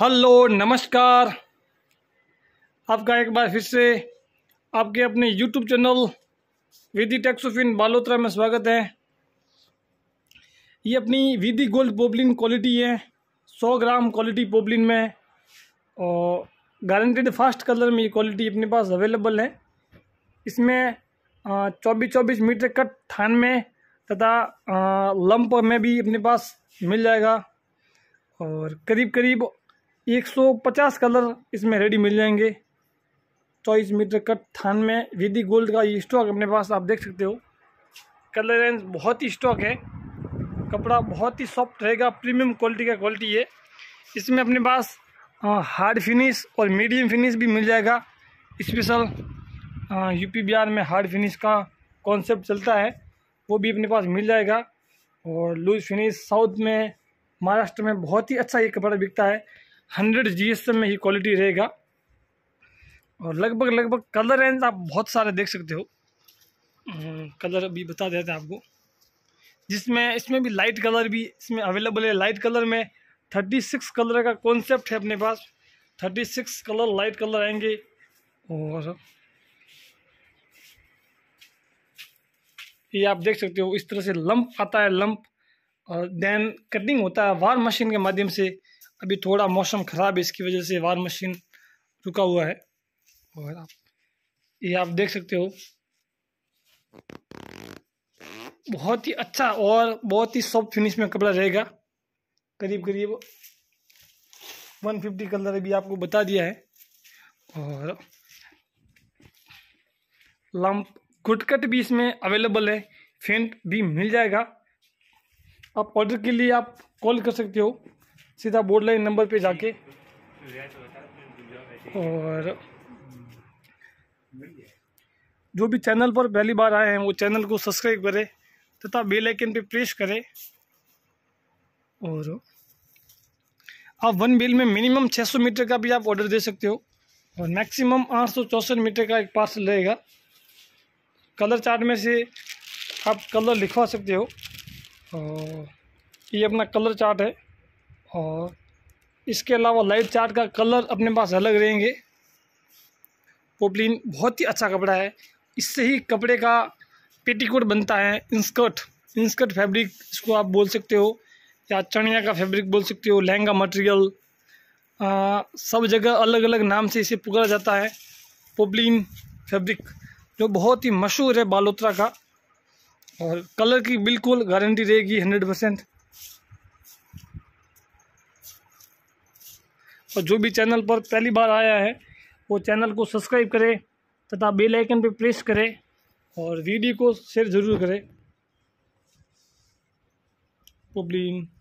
hello नमस्कार आपका एक बार फिर से आपके अपने यूट्यूब चैनल विधि टेक्सोफिन बालोत्रा में स्वागत है ये अपनी विधि गोल्ड पोबलिन क्वालिटी है 100 ग्राम क्वालिटी पोबलिन में और गारंटेड फास्ट कलर में ये क्वालिटी अपने पास अवेलेबल है इसमें चौबीस चौबीस मीटर कट थान में तथा लंप में भी अपने पास मिल जाएगा और करीब करीब 150 कलर इसमें रेडी मिल जाएंगे चौबीस मीटर कट थान में विधि गोल्ड का ये स्टॉक अपने पास आप देख सकते हो कलर रेंज बहुत ही स्टॉक है कपड़ा बहुत ही सॉफ्ट रहेगा प्रीमियम क्वालिटी का क्वालिटी है इसमें अपने पास हार्ड फिनिश और मीडियम फिनिश भी मिल जाएगा स्पेशल यूपी बिहार में हार्ड फिनिश का कॉन्सेप्ट चलता है वो भी अपने पास मिल जाएगा और लूज फिनिश साउथ में महाराष्ट्र में बहुत ही अच्छा ये कपड़ा बिकता है हंड्रेड जी में ही क्वालिटी रहेगा और लगभग लगभग कलर रेंज आप बहुत सारे देख सकते हो कलर हम्म, अभी बता देते हैं आपको जिसमें इसमें भी लाइट कलर भी इसमें अवेलेबल है लाइट कलर में थर्टी सिक्स कलर का कॉन्सेप्ट है अपने पास thirty six colour light colour आएंगे और ये आप देख सकते हो इस तरह से लंप आता है लंप और देन कटिंग होता है वार मशीन के माध्यम से अभी थोड़ा मौसम ख़राब है इसकी वजह से वार मशीन रुका हुआ है और आप ये आप देख सकते हो बहुत ही अच्छा और बहुत ही सॉफ्ट फिनिश में कपड़ा रहेगा करीब करीब 150 कलर अभी आपको बता दिया है और लम्प गुटकट भी इसमें अवेलेबल है फेंट भी मिल जाएगा आप ऑर्डर के लिए आप कॉल कर सकते हो सीधा बोर्ड लाइन नंबर पे जाके तो और जो भी चैनल पर पहली बार आए हैं वो चैनल को सब्सक्राइब करें तथा बेल आइकन पे प्रेस करें और आप वन बिल में मिनिमम 600 मीटर का भी आप ऑर्डर दे सकते हो और मैक्सिमम आठ मीटर का एक पार्सल रहेगा कलर चार्ट में से आप कलर लिखवा सकते हो और ये अपना कलर चार्ट है और इसके अलावा लाइट चार्ट का कलर अपने पास अलग रहेंगे पोपलिन बहुत ही अच्छा कपड़ा है इससे ही कपड़े का पेटीकोट बनता है इंस्कर्ट इंस्कर्ट फैब्रिक इसको आप बोल सकते हो या चणिया का फैब्रिक बोल सकते हो लहंगा मटेरियल सब जगह अलग अलग नाम से इसे पुकारा जाता है पोपलिन फैब्रिक जो बहुत ही मशहूर है बालोत्रा का और कलर की बिल्कुल गारंटी रहेगी हंड्रेड परसेंट और जो भी चैनल पर पहली बार आया है वो चैनल को सब्सक्राइब करें तथा बेल आइकन पर प्रेस करें और वीडियो को शेयर ज़रूर करें पुबलिन